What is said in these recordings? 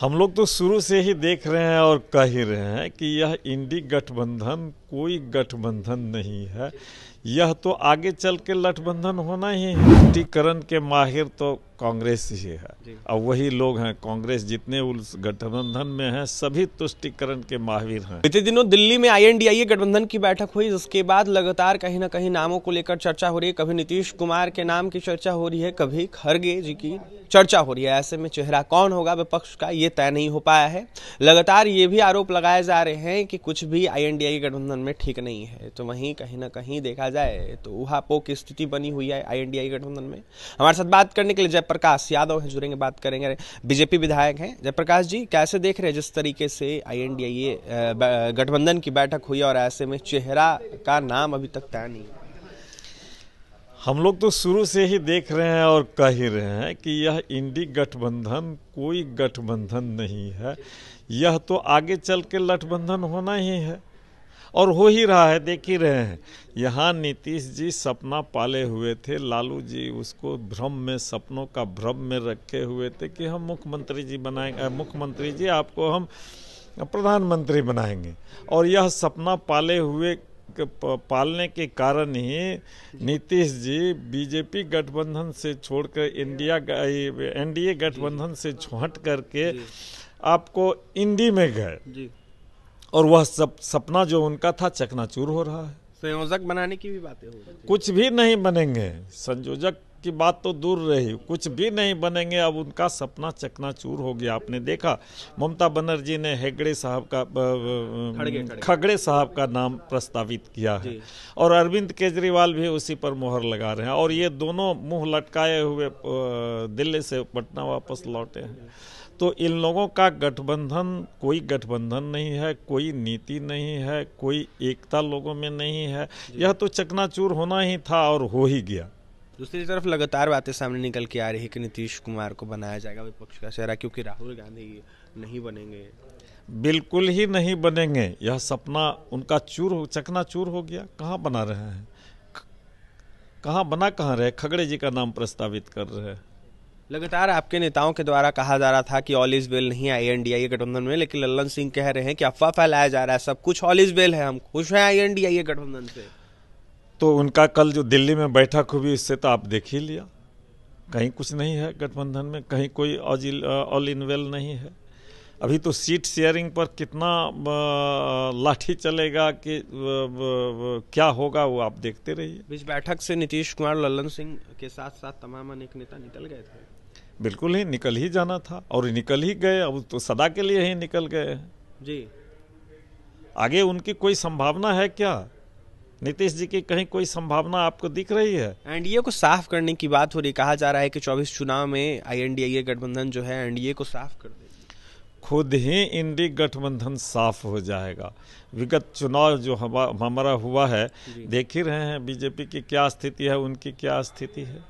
हम लोग तो शुरू से ही देख रहे हैं और कह ही रहे हैं कि यह इंडी गठबंधन कोई गठबंधन नहीं है यह तो आगे चल के गठबंधन होना ही है टीकरण के माहिर तो कांग्रेस ही है अब वही लोग हैं कांग्रेस जितने उस गठबंधन में हैं सभी तुष्टिकरण के महावीर हैं बीते दिनों दिल्ली में आईएनडीआईए गठबंधन की बैठक हुई जिसके बाद लगातार कहीं ना कहीं नामों को लेकर चर्चा हो रही है कभी नीतीश कुमार के नाम की चर्चा हो रही है कभी खरगे जी की चर्चा हो रही है ऐसे में चेहरा कौन होगा विपक्ष का ये तय नहीं हो पाया है लगातार ये भी आरोप लगाए जा रहे हैं कि कुछ भी आई गठबंधन में ठीक नहीं है तो वहीं कहीं ना कहीं देखा जाए तो वहा की स्थिति बनी हुई है आई गठबंधन में हमारे साथ बात करने के लिए जयपुर जयप्रकाश यादव हैं जुड़ेंगे बात करेंगे बीजेपी विधायक हैं जयप्रकाश जी कैसे देख रहे हैं जिस तरीके से आई गठबंधन की बैठक हुई और ऐसे में चेहरा का नाम अभी तक तय नहीं हम लोग तो शुरू से ही देख रहे हैं और कह ही रहे हैं कि यह इंडी गठबंधन कोई गठबंधन नहीं है यह तो आगे चल के लठबंधन होना ही है और हो ही रहा है देख ही रहे हैं यहाँ नीतीश जी सपना पाले हुए थे लालू जी उसको भ्रम में सपनों का भ्रम में रखे हुए थे कि हम मुख्यमंत्री जी बनाएंगे मुख्यमंत्री जी आपको हम प्रधानमंत्री बनाएंगे और यह सपना पाले हुए पालने के कारण ही नीतीश जी बीजेपी गठबंधन से छोड़कर इंडिया एनडीए गठबंधन से छोट करके आपको इंडी में गए और वह सब सपना जो उनका था चकनाचूर हो रहा है संयोजक बनाने की भी बातें हो रही कुछ भी नहीं बनेंगे संयोजक की बात तो दूर रही कुछ भी नहीं बनेंगे अब उनका सपना चकनाचूर हो गया आपने देखा ममता बनर्जी ने हेगड़े साहब का खगड़े साहब का नाम प्रस्तावित किया है और अरविंद केजरीवाल भी उसी पर मोहर लगा रहे हैं और ये दोनों मुंह लटकाए हुए दिल्ली से पटना वापस लौटे हैं तो इन लोगों का गठबंधन कोई गठबंधन नहीं है कोई नीति नहीं है कोई एकता लोगों में नहीं है यह तो चकनाचूर होना ही था और हो ही गया दूसरी तरफ लगातार बातें सामने निकल के आ रही है कि नीतीश कुमार को बनाया जाएगा विपक्ष का चेहरा क्योंकि राहुल गांधी नहीं बनेंगे बिल्कुल ही नहीं बनेंगे यह सपना उनका चूर हो चकना चूर हो गया कहाँ बना रहे हैं कहाँ बना कहाँ रहे खगड़े जी का नाम प्रस्तावित कर रहे हैं लगातार आपके नेताओं के द्वारा कहा जा रहा था कि ऑल इज वेल नहीं आई एन डी आई गठबंधन में लेकिन लल्लन सिंह कह रहे हैं कि अफवाह फैलाया जा रहा है सब कुछ ऑल इज वेल है हम खुश हैं आई एन डी आई गठबंधन से तो उनका कल जो दिल्ली में बैठक हुई इससे तो आप देख ही लिया कहीं कुछ नहीं है गठबंधन में कहीं कोई ऑल इन वेल नहीं है अभी तो सीट शेयरिंग पर कितना uh, लाठी चलेगा कि uh, uh, क्या होगा वो आप देखते रहिए इस बैठक से नीतीश कुमार ललन सिंह के साथ साथ तमाम अनेक नेता निकल गए थे बिल्कुल ही निकल ही जाना था और निकल ही गए अब तो सदा के लिए ही निकल गए जी आगे उनकी कोई संभावना है क्या नीतीश जी की कहीं कोई संभावना आपको दिख रही है एनडीए को साफ करने की बात हो रही कहा जा रहा है कि 24 चुनाव में आईएनडीए गठबंधन जो है एनडीए को साफ कर दे खुद ही इंडी गठबंधन साफ हो जाएगा विगत चुनाव जो हमारा हुआ है देख ही रहे हैं बीजेपी की क्या स्थिति है उनकी क्या स्थिति है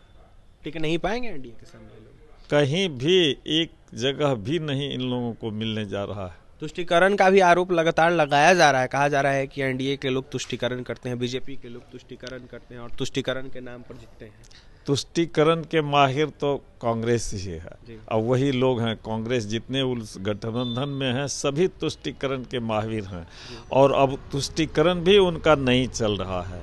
टिक नहीं पाएंगे एनडीए के सामने लोग कहीं भी एक जगह भी नहीं इन लोगों को मिलने जा रहा है तुष्टिकरण का भी आरोप लगातार लगाया जा रहा है कहा जा रहा है कि एनडीए के लोग तुष्टिकरण करते हैं बीजेपी के लोग तुष्टिकरण करते हैं और तुष्टिकरण के नाम पर जीतते हैं तुष्टिकरण के माहिर तो कांग्रेस ही है अब वही लोग हैं कांग्रेस जितने उस गठबंधन में हैं सभी तुष्टिकरण के माहिर हैं और अब तुष्टिकरण भी उनका नहीं चल रहा है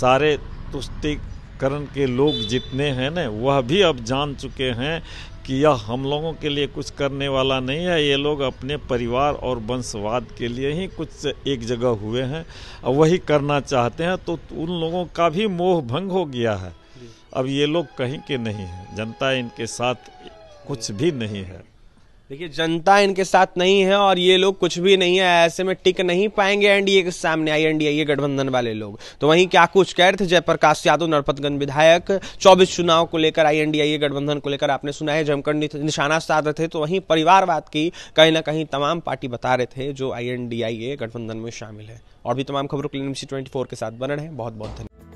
सारे तुष्टि प्रकरण के लोग जितने हैं ना वह भी अब जान चुके हैं कि यह हम लोगों के लिए कुछ करने वाला नहीं है ये लोग अपने परिवार और वंशवाद के लिए ही कुछ एक जगह हुए हैं और वही करना चाहते हैं तो उन लोगों का भी मोह भंग हो गया है अब ये लोग कहीं के नहीं हैं जनता इनके साथ कुछ भी नहीं है देखिए जनता इनके साथ नहीं है और ये लोग कुछ भी नहीं है ऐसे में टिक नहीं पाएंगे एनडीए के सामने आई एनडीए गठबंधन वाले लोग तो वहीं क्या कुछ कह रहे थे जयप्रकाश यादव नरपतगंज विधायक 24 चुनाव को लेकर आई एनडीए गठबंधन को लेकर आपने सुना है जमकर निशाना साध रहे थे तो वहीं परिवारवाद की कहीं ना कहीं तमाम पार्टी बता रहे थे जो आई गठबंधन में शामिल है और भी तमाम खबरों के लिए ट्वेंटी के साथ बन रहे हैं बहुत बहुत धन्यवाद